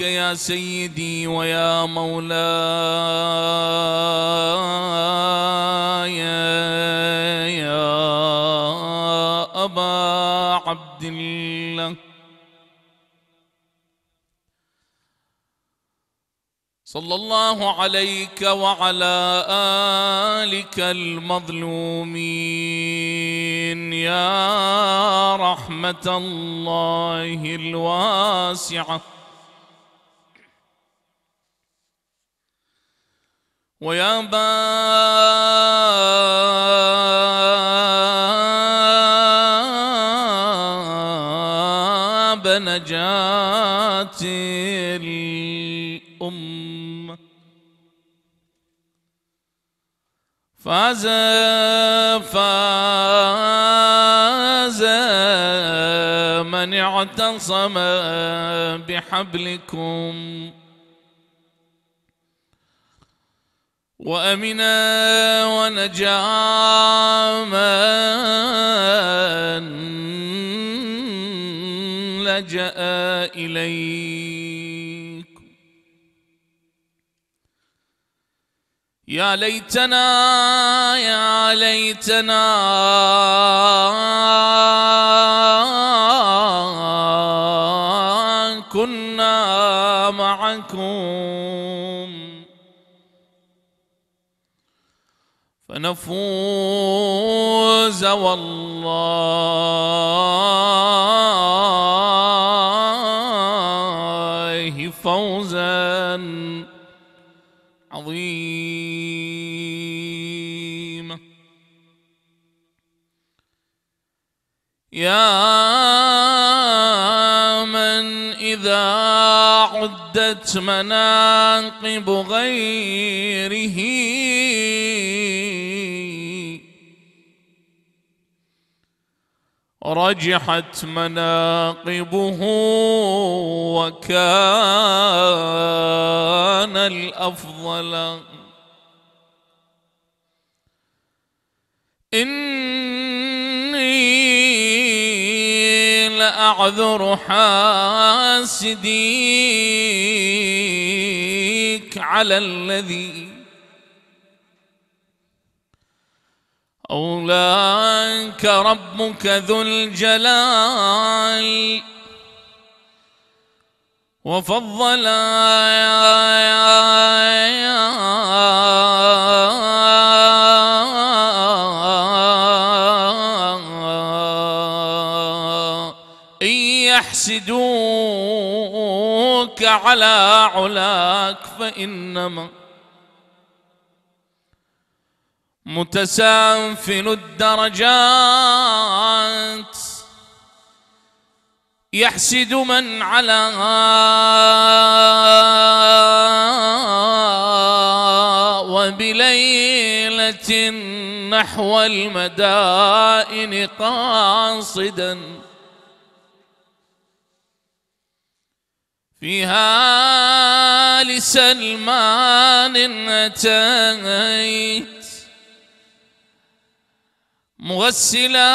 يا سيدي ويا مولاي يا أبا عبد الله صلى الله عليك وعلى آلك المظلومين يا رحمة الله الواسعة ويا باب نجاة الأم فاز فاز من اعتصم بحبلكم وأمنا ونجا من لجأ إليك يا ليتنا يا ليتنا نفوز والله فوزا عظيما يا من إذا عدت مناقب غيره رجحت مناقبه وكان الافضل اني لاعذر حاسديك على الذي أولئك ربك ذو الجلال وفضل إن يحسدوك على علاك فإنما متسافل الدرجات يحسد من على وبليلة نحو المدائن قاصدا فيها لسلمان أتيت مغسلا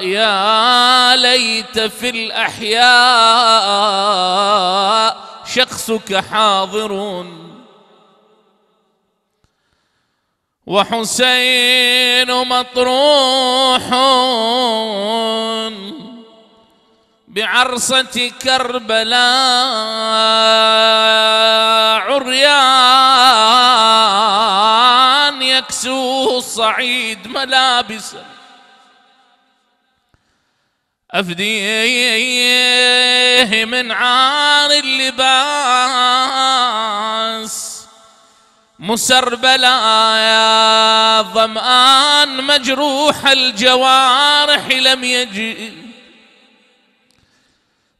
يا ليت في الأحياء شخصك حاضر وحسين مطروح بعرصة كربلاء عريان الصعيد ملابسا أفديه من عار اللباس مسربلا يا ظمآن مجروح الجوارح لم يجد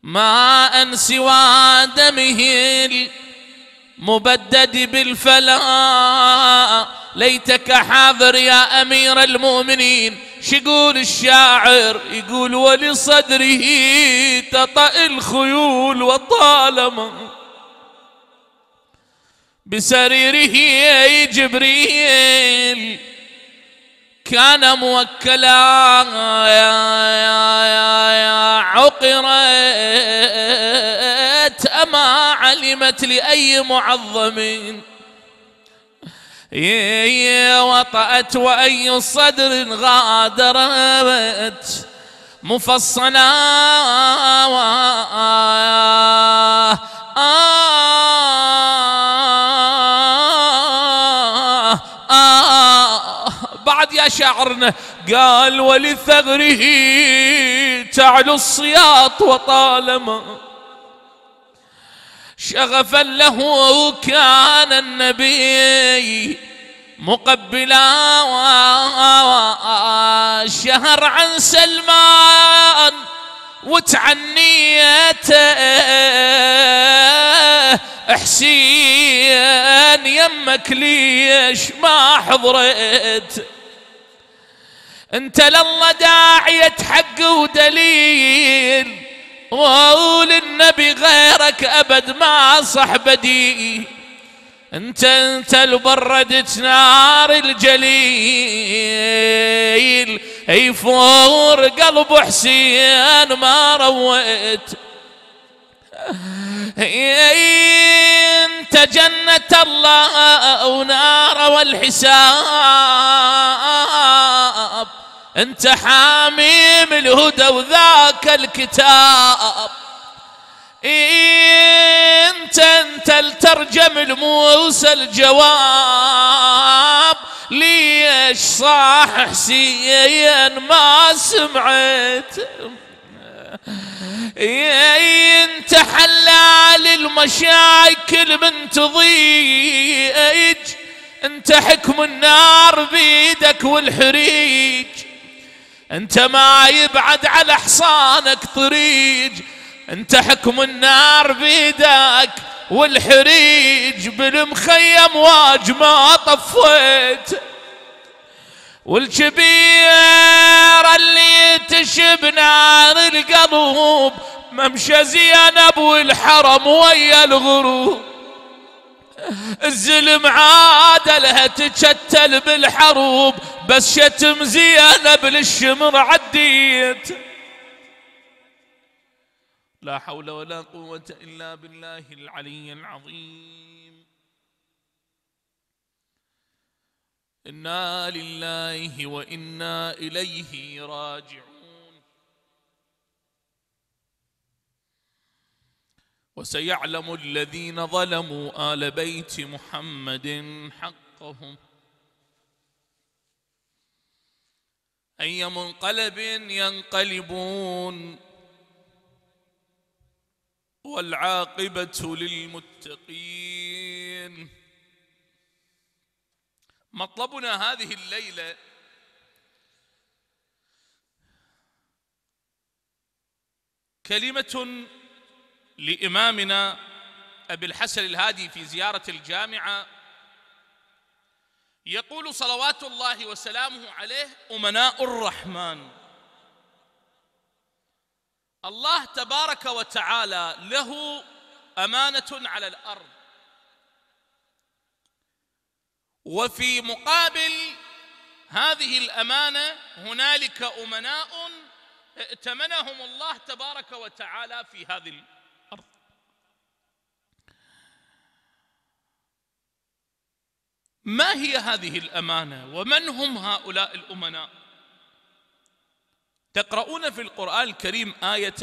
ماء سوى دمه مبدد بالفلا ليتك حاضر يا أمير المؤمنين شقول الشاعر يقول ولصدره تطأ الخيول وطالما بسريره جبريل كان موكلا يا يا يا عقر ما علمت لأي معظم وطأت وأي صدر غادرت مفصلا بعد يا شاعرنا قال ولثغره تعلو الصياط وطالما شغفا له كان النبي مقبلا شهر عن سلمان وتعنيته حسين يمك ليش ما حضرت انت لله داعية حق ودليل وقول النبي غيرك أبد ما صح بديء انت انت البردت نار الجليل اي فور قلب حسين ما رويت انت جنة الله او نار والحساب انت حاميم الهدى وذاك الكتاب انت انت الترجم الموسى الجواب ليش صاح حسين ما سمعت انت حلال المشاكل من تضيج انت حكم النار بيدك والحريج انت ما يبعد على حصانك طريج انت حكم النار بيدك والحريج بالمخيم واج ما طفيت والكبير اللي تشب نار القلوب ممشى زينب والحرم ويا الغروب الزلم عاد لها تشتل بالحروب بس شتم زينب للشمر عديت لا حول ولا قوة إلا بالله العلي العظيم إنا لله وإنا إليه راجعون وسيعلم الذين ظلموا آل بيت محمد حقهم أي منقلب ينقلبون والعاقبة للمتقين مطلبنا هذه الليلة كلمة لإمامنا أبي الحسن الهادي في زيارة الجامعة يقول صلوات الله وسلامه عليه أمناء الرحمن الله تبارك وتعالى له أمانة على الأرض وفي مقابل هذه الأمانة هنالك أمناء ائتمنهم الله تبارك وتعالى في هذه ما هي هذه الامانه ومن هم هؤلاء الامناء تقرؤون في القران الكريم ايه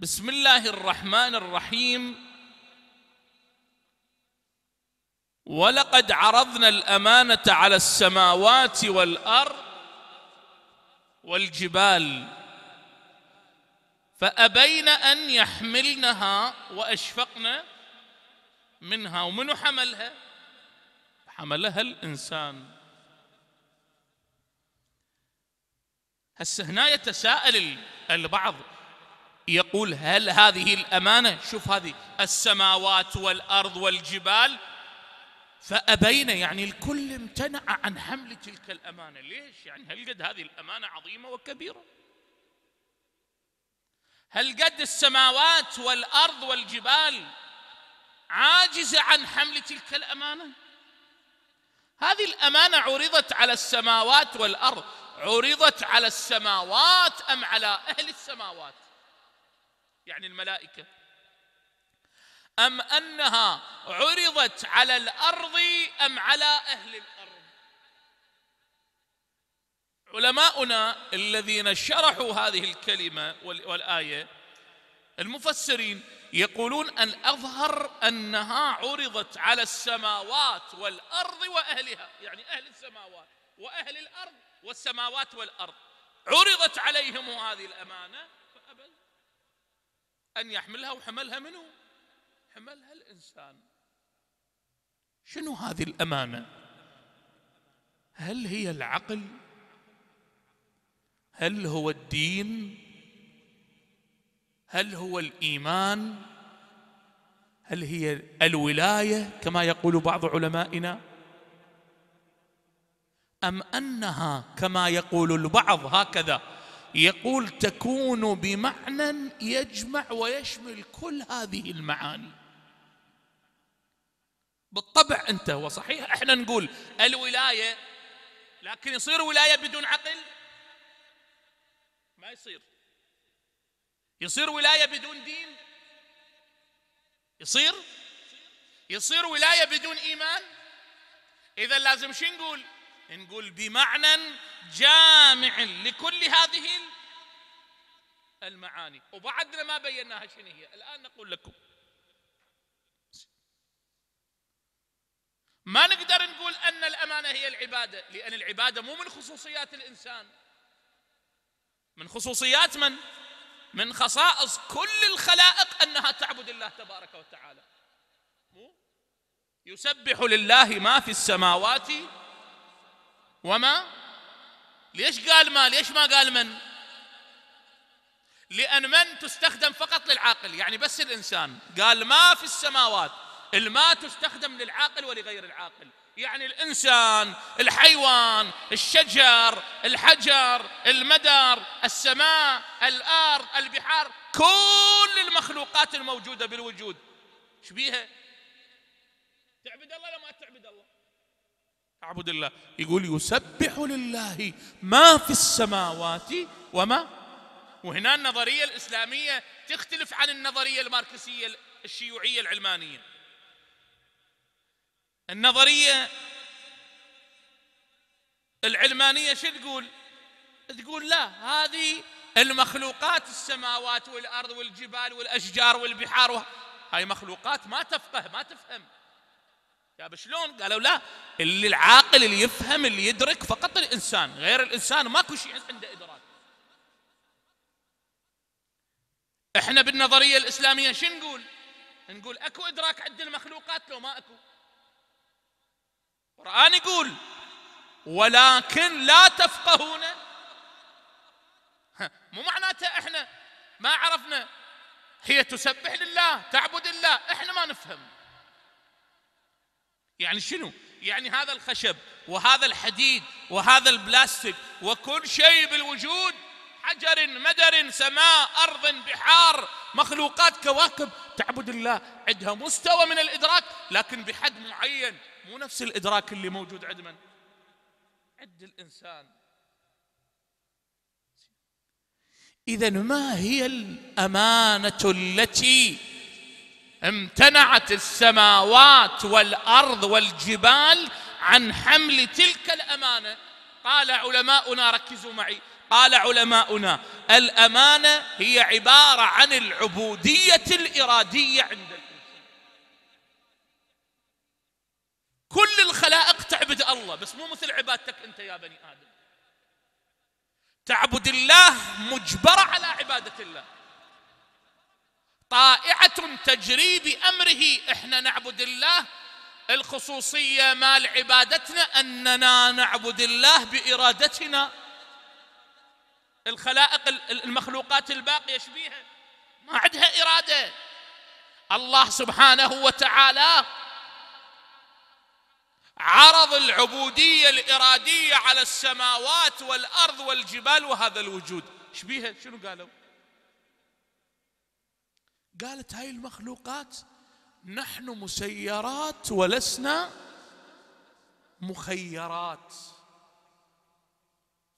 بسم الله الرحمن الرحيم ولقد عرضنا الامانه على السماوات والارض والجبال فابين ان يحملنها واشفقن منها ومنو حملها حملها الإنسان هسه هنا يتساءل البعض يقول هل هذه الأمانة شوف هذه السماوات والأرض والجبال فأبين يعني الكل امتنع عن حمل تلك الأمانة ليش يعني هل قد هذه الأمانة عظيمة وكبيرة هل قد السماوات والأرض والجبال عاجزة عن حمل تلك الأمانة هذه الامانه عرضت على السماوات والارض عرضت على السماوات ام على اهل السماوات يعني الملائكه ام انها عرضت على الارض ام على اهل الارض علماؤنا الذين شرحوا هذه الكلمه والايه المفسرين يقولون أن أظهر أنها عرضت على السماوات والأرض وأهلها يعني أهل السماوات وأهل الأرض والسماوات والأرض عرضت عليهم هذه الأمانة فأبل أن يحملها وحملها منه حملها الإنسان شنو هذه الأمانة هل هي العقل هل هو الدين هل هو الايمان هل هي الولايه كما يقول بعض علمائنا ام انها كما يقول البعض هكذا يقول تكون بمعنى يجمع ويشمل كل هذه المعاني بالطبع انت هو صحيح احنا نقول الولايه لكن يصير ولايه بدون عقل ما يصير يصير ولايه بدون دين يصير يصير ولايه بدون ايمان اذا لازم شو نقول نقول بمعنى جامع لكل هذه المعاني وبعدنا ما بيناها شنو هي الان نقول لكم ما نقدر نقول ان الامانه هي العباده لان العباده مو من خصوصيات الانسان من خصوصيات من من خصائص كل الخلائق انها تعبد الله تبارك وتعالى مو يسبح لله ما في السماوات وما ليش قال ما ليش ما قال من لأن من تستخدم فقط للعاقل يعني بس الإنسان قال ما في السماوات الما تستخدم للعاقل ولغير العاقل يعني الانسان الحيوان الشجر الحجر المدر السماء الارض البحار كل المخلوقات الموجوده بالوجود شبيها تعبد الله لما تعبد الله اعبد الله يقول يسبح لله ما في السماوات وما وهنا النظريه الاسلاميه تختلف عن النظريه الماركسيه الشيوعيه العلمانيه النظريه العلمانيه شو تقول؟ تقول لا هذه المخلوقات السماوات والارض والجبال والاشجار والبحار هاي مخلوقات ما تفقه ما تفهم يا شلون؟ قالوا لا اللي العاقل اللي يفهم اللي يدرك فقط الانسان غير الانسان ماكو شيء عنده ادراك احنا بالنظريه الاسلاميه شو نقول؟ نقول اكو ادراك عند المخلوقات لو ما اكو القرآن يقول ولكن لا تفقهون مو معناته احنا ما عرفنا هي تسبح لله تعبد الله احنا ما نفهم يعني شنو يعني هذا الخشب وهذا الحديد وهذا البلاستيك وكل شيء بالوجود حجر مدر سماء ارض بحار مخلوقات كواكب تعبد الله عندها مستوى من الادراك لكن بحد معين مو نفس الإدراك اللي موجود عند من عند الإنسان إذا ما هي الأمانة التي امتنعت السماوات والأرض والجبال عن حمل تلك الأمانة قال علماؤنا ركزوا معي قال علماؤنا الأمانة هي عبارة عن العبودية الإرادية عند كل الخلائق تعبد الله بس مو مثل عبادتك أنت يا بني آدم تعبد الله مجبرة على عبادة الله طائعة تجري بأمره إحنا نعبد الله الخصوصية مال عبادتنا أننا نعبد الله بإرادتنا الخلائق المخلوقات الباقية شبيها ما عندها إرادة الله سبحانه وتعالى عرض العبودية الإرادية على السماوات والأرض والجبال وهذا الوجود شبيها شنو قالوا قالت هاي المخلوقات نحن مسيرات ولسنا مخيرات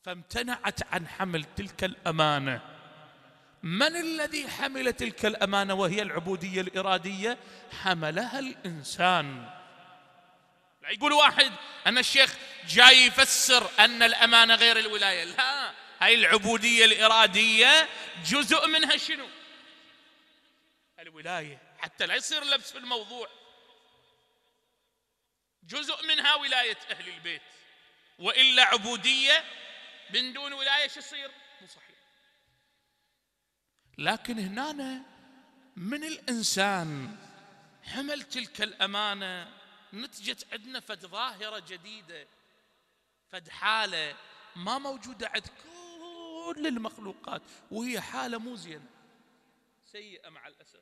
فامتنعت عن حمل تلك الامانه من الذي حمل تلك الامانه وهي العبوديه الاراديه حملها الانسان يقول واحد أن الشيخ جاي يفسر أن الأمانة غير الولاية لا هاي العبودية الإرادية جزء منها شنو الولاية حتى لا يصير لبس في الموضوع جزء منها ولاية أهل البيت وإلا عبودية من دون ولاية شو يصير مو صحيح لكن هنا من الإنسان حمل تلك الأمانة نتجت عندنا فد ظاهرة جديدة فد حالة ما موجودة عند كل المخلوقات وهي حالة مو زينة سيئة مع الأسف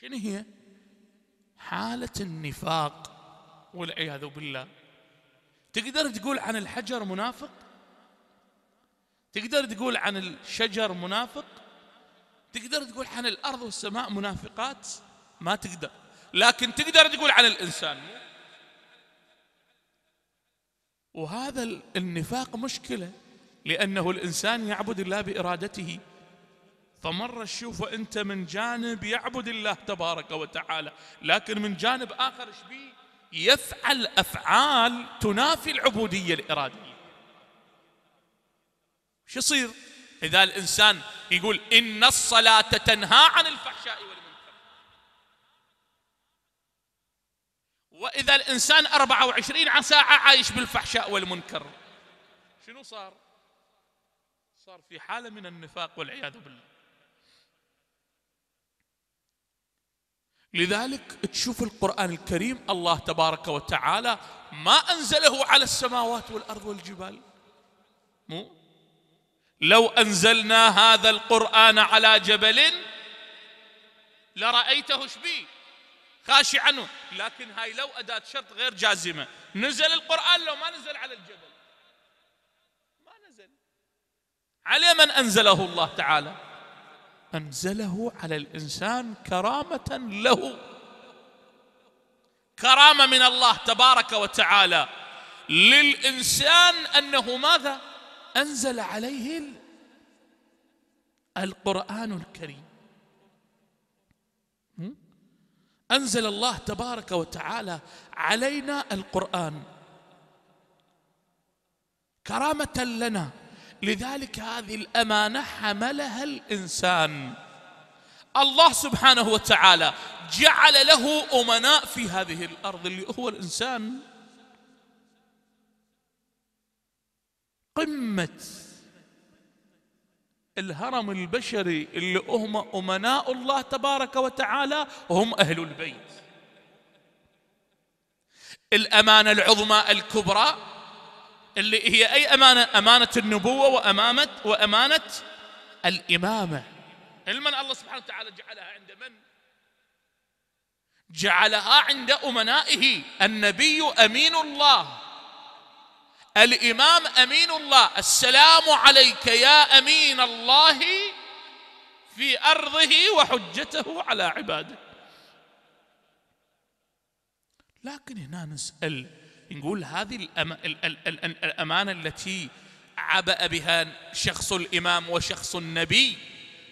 شنو هي؟ حالة النفاق والعياذ بالله تقدر تقول عن الحجر منافق؟ تقدر تقول عن الشجر منافق؟ تقدر تقول عن الأرض والسماء منافقات؟ ما تقدر لكن تقدر تقول عن الإنسان وهذا النفاق مشكلة لأنه الإنسان يعبد الله بإرادته فمرة تشوفه أنت من جانب يعبد الله تبارك وتعالى لكن من جانب آخر شبيه يفعل أفعال تنافي العبودية الإرادية شو يصير إذا الإنسان يقول إن الصلاة تنهى عن الفحشاء والمنكر وإذا الإنسان 24 ساعة عايش بالفحشاء والمنكر شنو صار؟ صار في حالة من النفاق والعياذ بالله لذلك تشوف القرآن الكريم الله تبارك وتعالى ما أنزله على السماوات والأرض والجبال مو لو أنزلنا هذا القرآن على جبل لرأيته شبيه خاشع عنه لكن هاي لو أداة شرط غير جازمة نزل القرآن لو ما نزل على الجبل ما نزل على من أنزله الله تعالى أنزله على الإنسان كرامة له كرامة من الله تبارك وتعالى للإنسان أنه ماذا أنزل عليه القرآن الكريم انزل الله تبارك وتعالى علينا القران كرامه لنا لذلك هذه الامانه حملها الانسان الله سبحانه وتعالى جعل له امناء في هذه الارض اللي هو الانسان قمه الهرم البشري اللي هم أمناء الله تبارك وتعالى هم أهل البيت الأمانة العظمى الكبرى اللي هي أي أمانة أمانة النبوة وأمامة وأمانة الإمامة المن الله سبحانه وتعالى جعلها عند من؟ جعلها عند أمنائه النبي أمين الله الامام امين الله السلام عليك يا امين الله في ارضه وحجته على عباده لكن هنا نسال نقول هذه الامانه التي عبأ بها شخص الامام وشخص النبي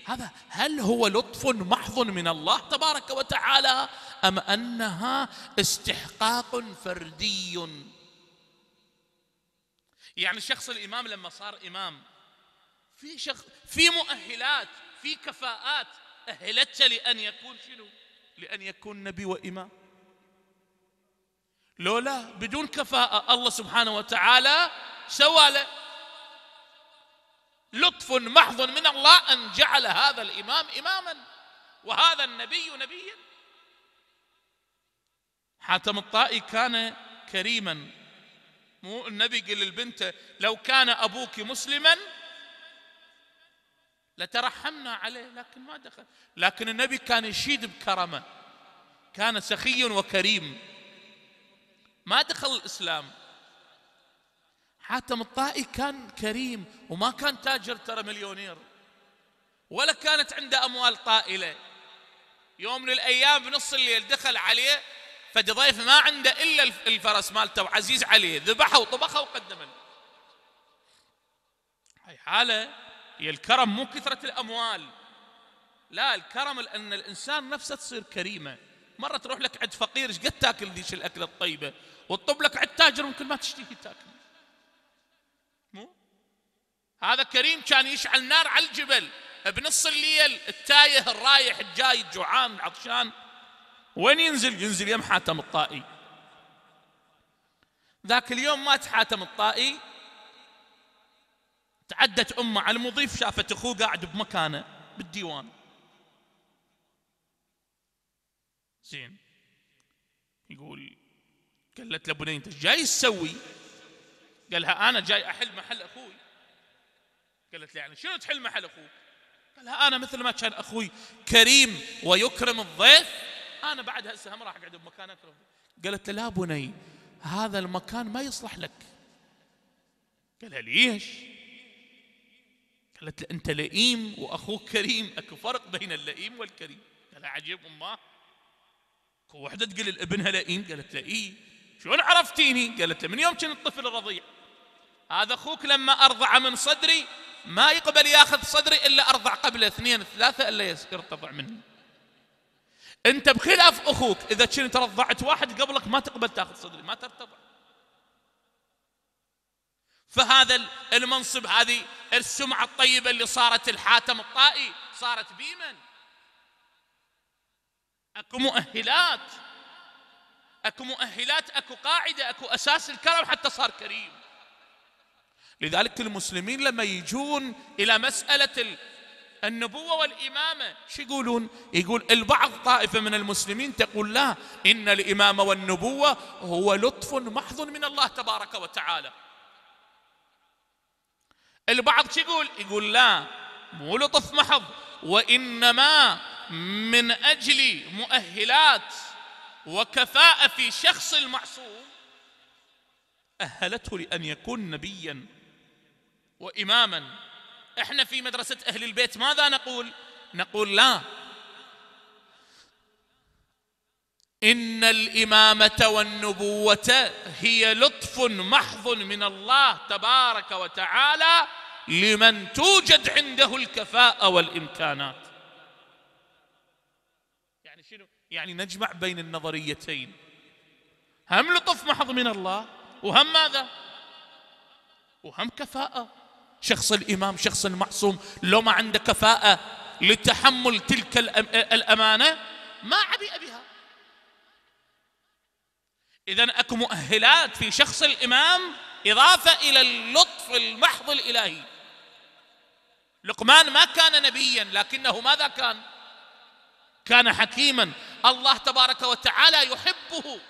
هذا هل هو لطف محض من الله تبارك وتعالى ام انها استحقاق فردي يعني الشخص الإمام لما صار إمام في شخص في مؤهلات في كفاءات أهلتك لأن يكون شنو لأن يكون نبي وإمام لولا بدون كفاءة الله سبحانه وتعالى سوى له لطف محض من الله أن جعل هذا الإمام إماما وهذا النبي نبيا حاتم الطائي كان كريما مو النبي قال للبنت لو كان أبوك مسلما لترحمنا عليه لكن ما دخل لكن النبي كان يشيد بكرمه كان سخي وكريم ما دخل الإسلام حاتم الطائي كان كريم وما كان تاجر ترى مليونير ولا كانت عنده أموال طائلة يوم من الأيام بنص الليل دخل عليه فدي ضيف ما عنده الا الفرس مالته وعزيز عليه ذبحه وطبخه وقدمه هاي حاله هي الكرم مو كثره الاموال لا الكرم لان الانسان نفسه تصير كريمه مره تروح لك عند فقير ايش قد تاكل ذيش الاكله الطيبه وتطب لك عند تاجر ممكن ما تشتهي تاكل مو هذا كريم كان يشعل نار على الجبل بنص الليل التايه الرايح الجاي الجوعان العطشان وين ينزل ينزل يم حاتم الطائي ذاك اليوم مات حاتم الطائي تعدت امه على المضيف شافت اخوه قاعد بمكانه بالديوان زين يقول قالت له بني انت جاي تسوي؟ قال لها انا جاي احل محل اخوي قالت له يعني شنو تحل محل اخوك؟ قال لها انا مثل ما كان اخوي كريم ويكرم الضيف انا بعد هسه ما راح اقعد بمكان اكره قالت له لا بني هذا المكان ما يصلح لك قال ليش قالت له انت لئيم واخوك كريم اكو فرق بين اللئيم والكريم قال عجيب امه اكو وحده تقول لابنها لئيم قالت له اي شلون عرفتيني قالت له من يوم كنت طفل رضيع هذا اخوك لما ارضع من صدري ما يقبل ياخذ صدري الا ارضع قبل اثنين ثلاثه الا يرتضع مني انت بخلاف اخوك اذا كنت رضعت واحد قبلك ما تقبل تاخذ صدري ما ترتضع فهذا المنصب هذه السمعه الطيبه اللي صارت الحاتم الطائي صارت بيمن اكو مؤهلات اكو مؤهلات اكو قاعده اكو اساس الكرم حتى صار كريم لذلك المسلمين لما يجون الى مساله النبوة والإمامة شو يقولون يقول البعض طائفة من المسلمين تقول لا إن الإمامة والنبوة هو لطف محض من الله تبارك وتعالى البعض شو يقول يقول لا مو لطف محض وإنما من أجل مؤهلات وكفاءة في شخص المعصوم أهلته لأن يكون نبيا وإماما احنا في مدرسه اهل البيت ماذا نقول نقول لا ان الامامه والنبوه هي لطف محض من الله تبارك وتعالى لمن توجد عنده الكفاءه والامكانات يعني شنو يعني نجمع بين النظريتين هم لطف محض من الله وهم ماذا وهم كفاءه شخص الامام شخص المعصوم لو ما عنده كفاءه لتحمل تلك الامانه ما عبئ بها اذا اكو مؤهلات في شخص الامام اضافه الى اللطف المحض الالهي لقمان ما كان نبيا لكنه ماذا كان كان حكيما الله تبارك وتعالى يحبه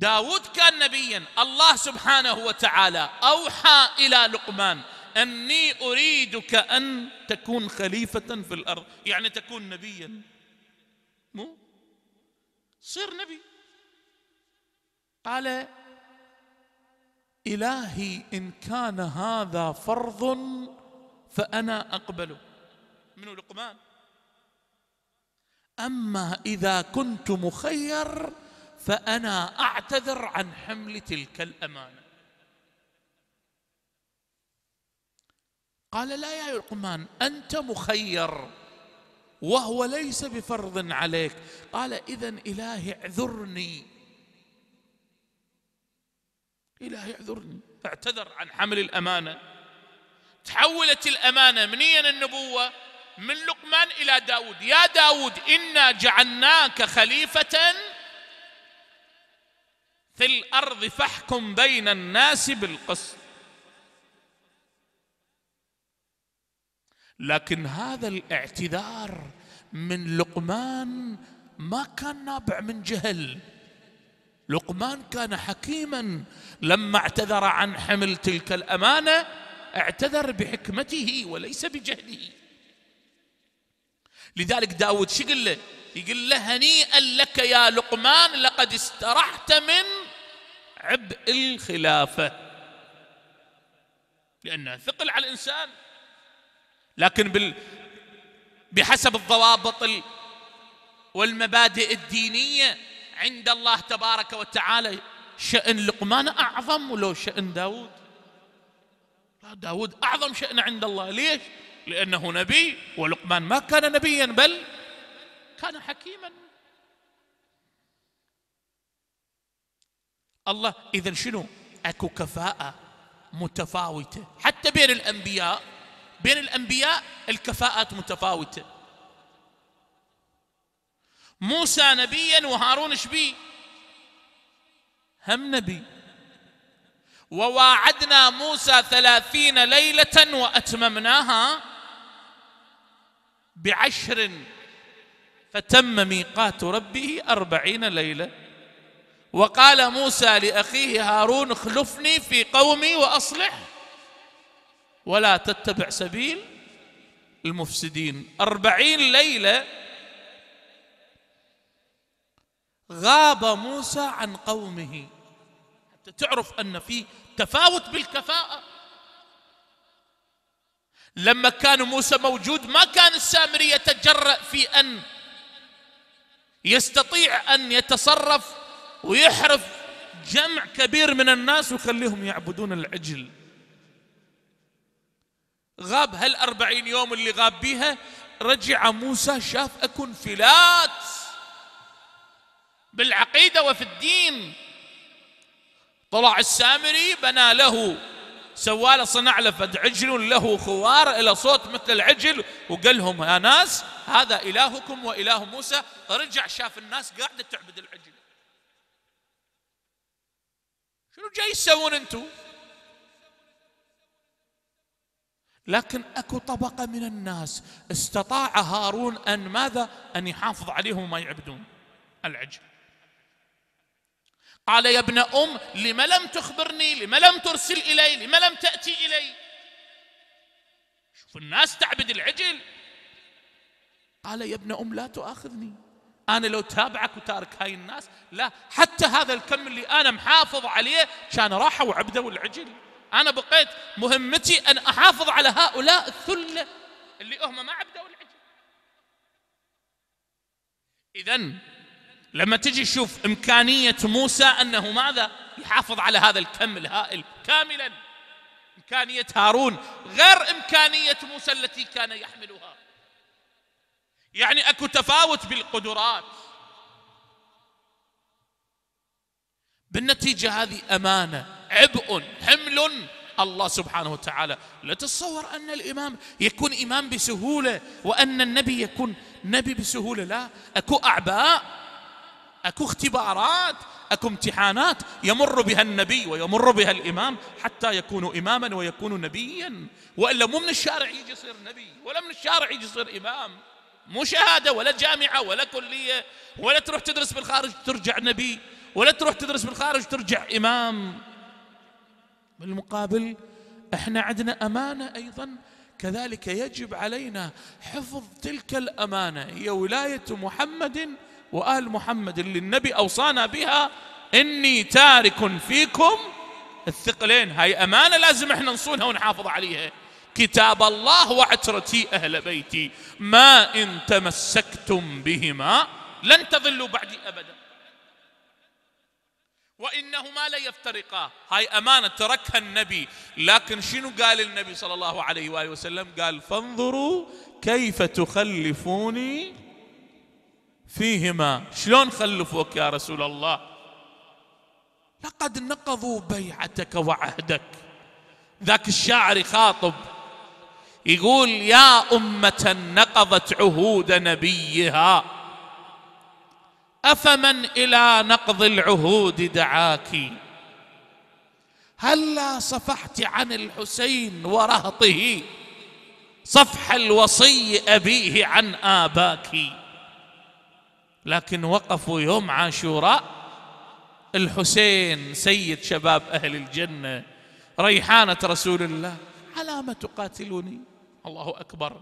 داود كان نبيا الله سبحانه وتعالى أوحى إلى لقمان أني أريدك أن تكون خليفة في الأرض يعني تكون نبيا مو صير نبي قال إلهي إن كان هذا فرض فأنا أقبله من لقمان أما إذا كنت مخير فانا اعتذر عن حمل تلك الامانه قال لا يا لقمان انت مخير وهو ليس بفرض عليك قال اذا الهي اعذرني الهي اعذرني اعتذر عن حمل الامانه تحولت الامانه منيا النبوه من لقمان الى داود يا داود انا جعلناك خليفه في الارض فاحكم بين الناس بالقسط لكن هذا الاعتذار من لقمان ما كان نابع من جهل لقمان كان حكيما لما اعتذر عن حمل تلك الامانه اعتذر بحكمته وليس بجهله لذلك داود شو قال له يقول له هنيئا لك يا لقمان لقد استرحت من عبء الخلافة لأنها ثقل على الإنسان لكن بال بحسب الضوابط والمبادئ الدينية عند الله تبارك وتعالى شأن لقمان أعظم ولو شأن داود داود أعظم شأن عند الله ليش؟ لأنه نبي ولقمان ما كان نبيا بل كان حكيما الله اذا شنو اكو كفاءه متفاوته حتى بين الانبياء بين الانبياء الكفاءات متفاوته موسى نبيا وهارون شبي هم نبي وواعدنا موسى ثلاثين ليلة وأتممناها بعشر فتم ميقات ربه أربعين ليلة وقال موسى لأخيه هارون اخلفني في قومي وأصلح ولا تتبع سبيل المفسدين أربعين ليلة غاب موسى عن قومه حتى تعرف أن في تفاوت بالكفاءة لما كان موسى موجود ما كان السامرية تجرأ في أن يستطيع أن يتصرف ويحرف جمع كبير من الناس ويخليهم يعبدون العجل غاب هالأربعين يوم اللي غاب بيها رجع موسى شاف أكون فلات بالعقيدة وفي الدين طلع السامري بنى له سواله صنع له فد عجل له خوار الى صوت مثل العجل وقال لهم يا ناس هذا الهكم واله موسى رجع شاف الناس قاعده تعبد العجل شنو جاي تسوون انتم لكن اكو طبقه من الناس استطاع هارون ان ماذا ان يحافظ عليهم وما يعبدون العجل قال يا ابن ام لم لم تخبرني لم لم ترسل الي لم لم تاتي الي شوف الناس تعبد العجل قال يا ابن ام لا تؤاخذني انا لو تابعك وتارك هاي الناس لا حتى هذا الكم اللي انا محافظ عليه كان راحوا وعبده العجل انا بقيت مهمتي ان احافظ على هؤلاء الثله اللي هم ما عبدوا العجل اذا لما تجي تشوف إمكانية موسى أنه ماذا يحافظ على هذا الكم الهائل كاملا إمكانية هارون غير إمكانية موسى التي كان يحملها يعني أكو تفاوت بالقدرات بالنتيجة هذه أمانة عبء حمل الله سبحانه وتعالى لا تتصور أن الإمام يكون إمام بسهولة وأن النبي يكون نبي بسهولة لا أكو أعباء اكو اختبارات اكو امتحانات يمر بها النبي ويمر بها الامام حتى يكون اماما ويكون نبيا والا مو من الشارع يجي يصير نبي ولا من الشارع يجي يصير امام مو شهاده ولا جامعه ولا كليه ولا تروح تدرس بالخارج ترجع نبي ولا تروح تدرس بالخارج ترجع امام بالمقابل احنا عندنا امانه ايضا كذلك يجب علينا حفظ تلك الامانه هي ولايه محمد وآل محمد اللي النبي أوصانا بها إني تارك فيكم الثقلين هاي أمانة لازم إحنا نصونها ونحافظ عليها كتاب الله وعترتي أهل بيتي ما إن تمسكتم بهما لن تظلوا بعدي أبدا وإنهما ليفترقا هاي أمانة تركها النبي لكن شنو قال النبي صلى الله عليه وآله وسلم قال فانظروا كيف تخلفوني فيهما شلون خلفوك يا رسول الله لقد نقضوا بيعتك وعهدك ذاك الشاعر يخاطب يقول يا أمة نقضت عهود نبيها أفمن إلى نقض العهود دعاك هلا صفحت عن الحسين ورهطه صفح الوصي أبيه عن آباكِ لكن وقفوا يوم عاشوراء الحسين سيد شباب أهل الجنة ريحانة رسول الله على ما تقاتلني الله أكبر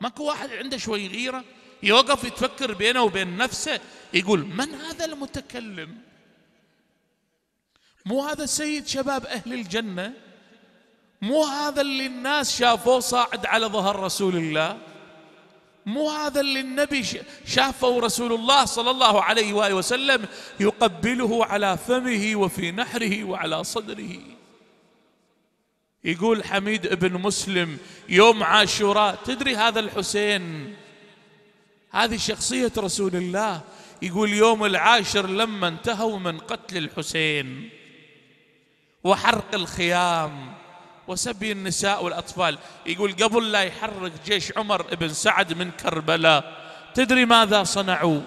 ماكو واحد عنده شوي غيرة يوقف يتفكر بينه وبين نفسه يقول من هذا المتكلم مو هذا سيد شباب أهل الجنة مو هذا اللي الناس شافوه صاعد على ظهر رسول الله مو هذا اللي النبي شافه رسول الله صلى الله عليه واله وسلم يقبله على فمه وفي نحره وعلى صدره. يقول حميد ابن مسلم يوم عاشوراء تدري هذا الحسين هذه شخصية رسول الله يقول يوم العاشر لما انتهوا من قتل الحسين وحرق الخيام وسبي النساء والأطفال يقول قبل لا يحرك جيش عمر بن سعد من كربلاء تدري ماذا صنعوا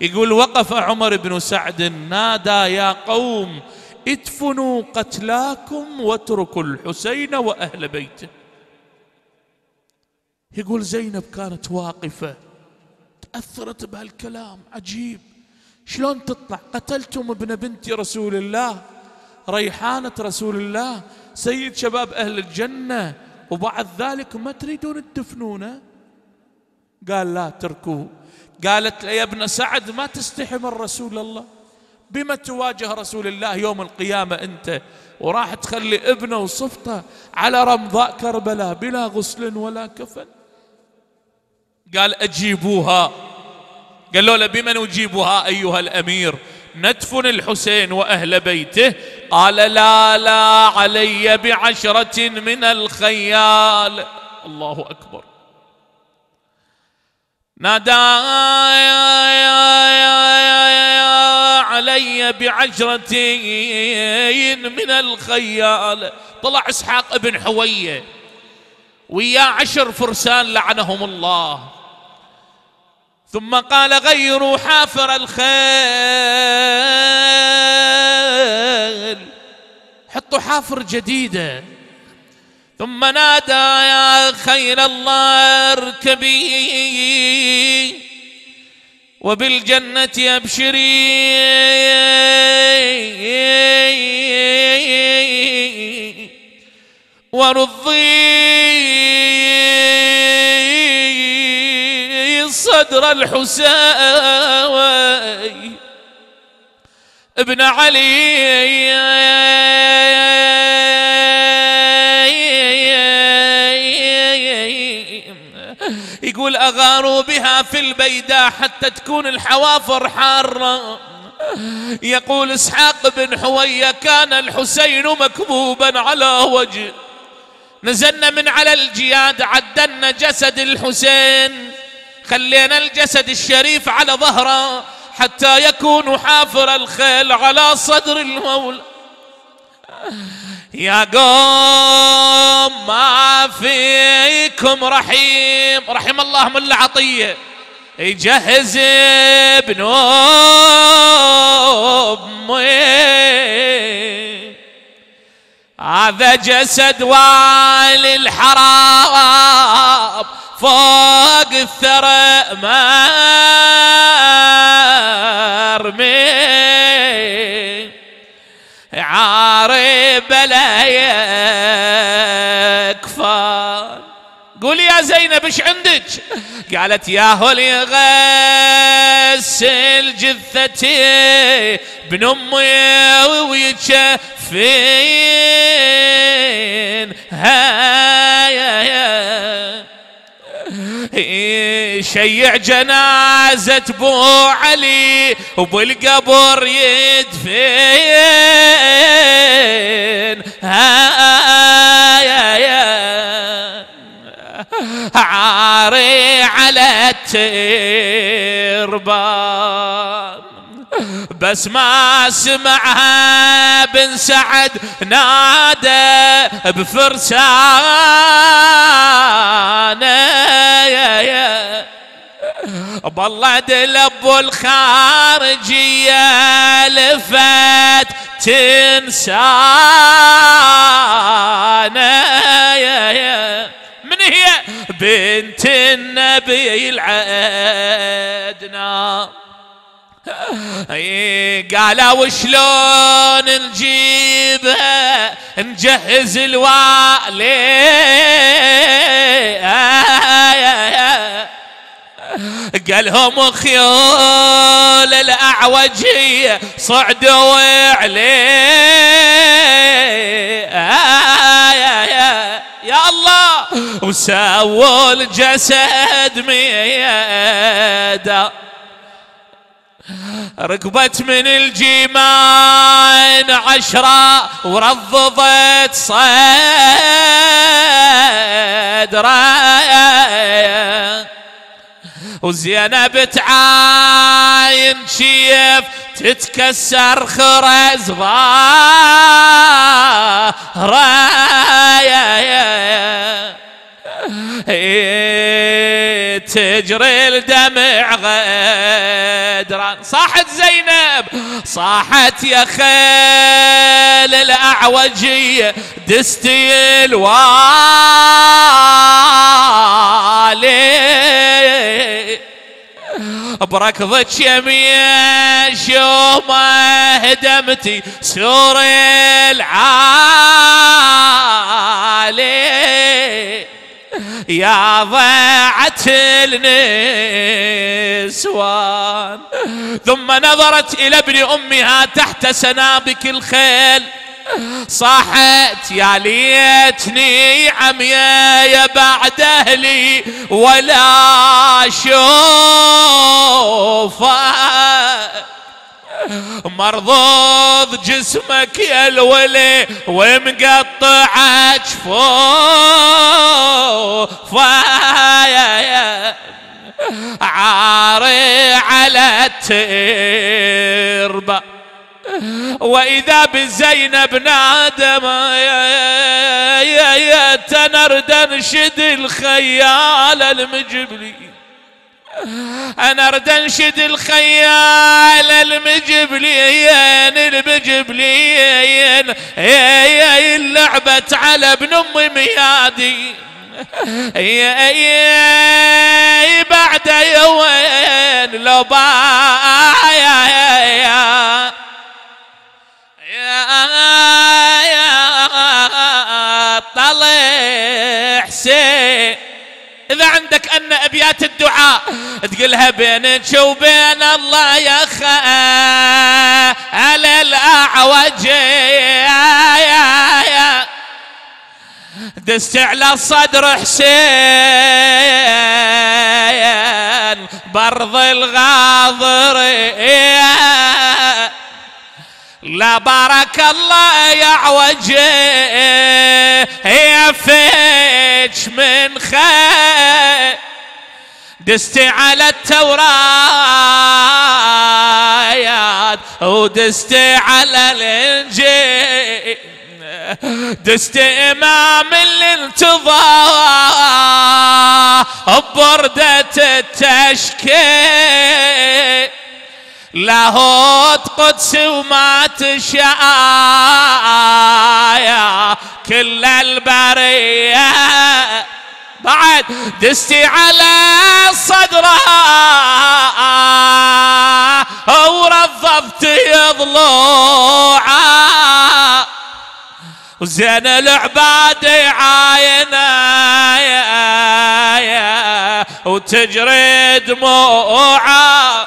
يقول وقف عمر بن سعد نادى يا قوم ادفنوا قتلاكم واتركوا الحسين وأهل بيته يقول زينب كانت واقفة تأثرت بهالكلام عجيب شلون تطلع قتلتم ابن بنت رسول الله ريحانة رسول الله سيد شباب أهل الجنة وبعد ذلك ما تريدون تدفنونه قال لا تركوا قالت يا ابن سعد ما تستحم رسول الله بما تواجه رسول الله يوم القيامة أنت وراح تخلي ابنه وصفته على رمضاء كربلاء بلا غسل ولا كفن قال أجيبوها قالوا له بمن أجيبها أيها الأمير ندفن الحسين واهل بيته قال لا لا علي بعشره من الخيال الله اكبر نادى علي بعشرة من الخيال طلع اسحاق ابن حويه ويا عشر فرسان لعنهم الله ثم قال غيروا حافر الخيل حطوا حافر جديدة ثم نادى يا خيل الله اركبي وبالجنة أبشري ورضي صدر الحسين ابن علي يقول أغاروا بها في البيداء حتى تكون الحوافر حارة يقول إسحاق بن حوية كان الحسين مكبوبا على وجه نزلنا من على الجياد عدلنا جسد الحسين خلينا الجسد الشريف على ظهره حتى يكون حافر الخيل على صدر المولى يا قوم ما فيكم رحيم رحم الله من العطية يجهز ابن أمي هذا جسد والي الحرام فوق الثرى مرمي عاري بلا يكفى قول يا زينب ايش عندك قالت يا هول يغسل جثتي ابن امي ويجفين هاي شيع جنازة بو علي وبالقبر يدفن عاري على التربان بس ما سمعها بن سعد نادى بفرسانه يا يا بالله الخارجية لفت تنسانا يا يا من هي بنت النبي العدنان قالوا وشلون نجيبها نجهز الوالي قالهم خيول الاعوجية صعدوا عليه يا الله وسووا الجسد ميادة ركبت من الجيمان عشرة ورضضت صدره وزينب تعاين شيف تتكسر خرز ظاهره إيه، تجري الدمع غدران صاحت زينب صاحت يا خيل الأعوجية دستي الوالي بركضك يمي شوما هدمتي سور العالي يا ضاعت النسوان ثم نظرت إلى ابن أمها تحت سنابك الخيل صاحت يا ليتني يا بعد اهلي ولا شوفك مرضض جسمك يا الولي ومقطع جفوف عاري على التربه وإذا بزينب نادم يا يا تنردن شد الخيال المجبلي انا ارد انشد الخيال المجبلين المجبلين اللعبة على ابن ام ميادي بعد يوين لو بايا أبيات الدعاء تقولها بينك وبين الله يا خا على الأعوج دست على الصدر حسين برض الغاضر لا بارك الله يا عوجي يا فيج من خير دستي على التورايات ودستي على الانجيل دستي امام الانتظار بردة التشكيل لاهوت قدس وما تشايا كل البريه بعد دستي على صدره ورضبت يضلوعه وزين العباد عاينة وتجري دموعه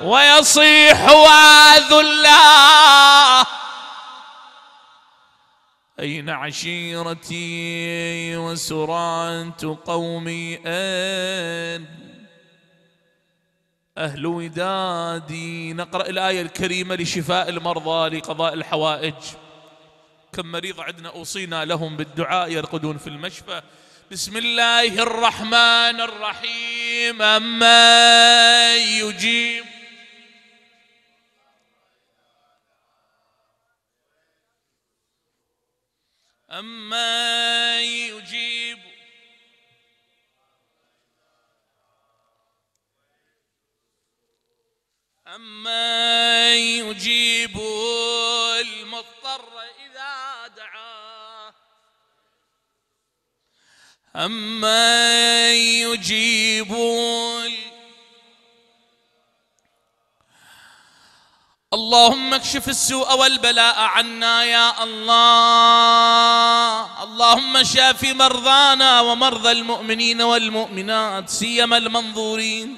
ويصيح واذ الله أين عشيرتي وسرعة قومي أين أهل ودادي نقرأ الآية الكريمة لشفاء المرضى لقضاء الحوائج كم مريض عندنا أوصينا لهم بالدعاء يرقدون في المشفى بسم الله الرحمن الرحيم أما يجيب أما يجيب أما يجيب المضطر إذا دعاه أما يجيب المضطر اللهم اكشف السوء والبلاء عنا يا الله اللهم شاف مرضانا ومرضى المؤمنين والمؤمنات سيما المنظورين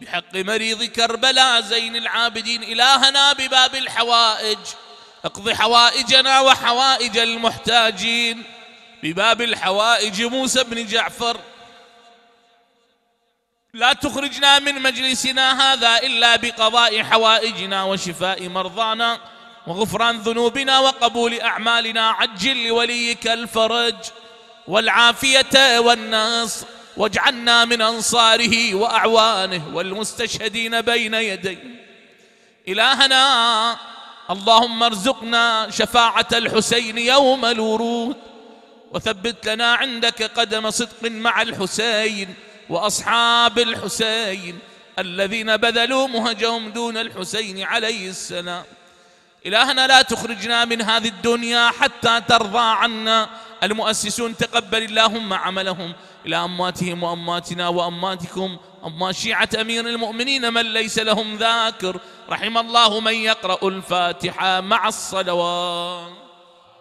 بحق مريض كربلاء زين العابدين إلهنا بباب الحوائج اقض حوائجنا وحوائج المحتاجين بباب الحوائج موسى بن جعفر لا تخرجنا من مجلسنا هذا إلا بقضاء حوائجنا وشفاء مرضانا وغفران ذنوبنا وقبول أعمالنا عجل لوليك الفرج والعافية والنصر واجعلنا من أنصاره وأعوانه والمستشهدين بين يديه إلهنا اللهم ارزقنا شفاعة الحسين يوم الورود وثبت لنا عندك قدم صدق مع الحسين وأصحاب الحسين الذين بذلوا مهجهم دون الحسين عليه السلام إلهنا لا تخرجنا من هذه الدنيا حتى ترضى عنا المؤسسون تقبل اللهم عملهم إلى أمواتهم وأمواتنا وأمواتكم اما شيعة أمير المؤمنين من ليس لهم ذاكر رحم الله من يقرأ الفاتحة مع الصلوات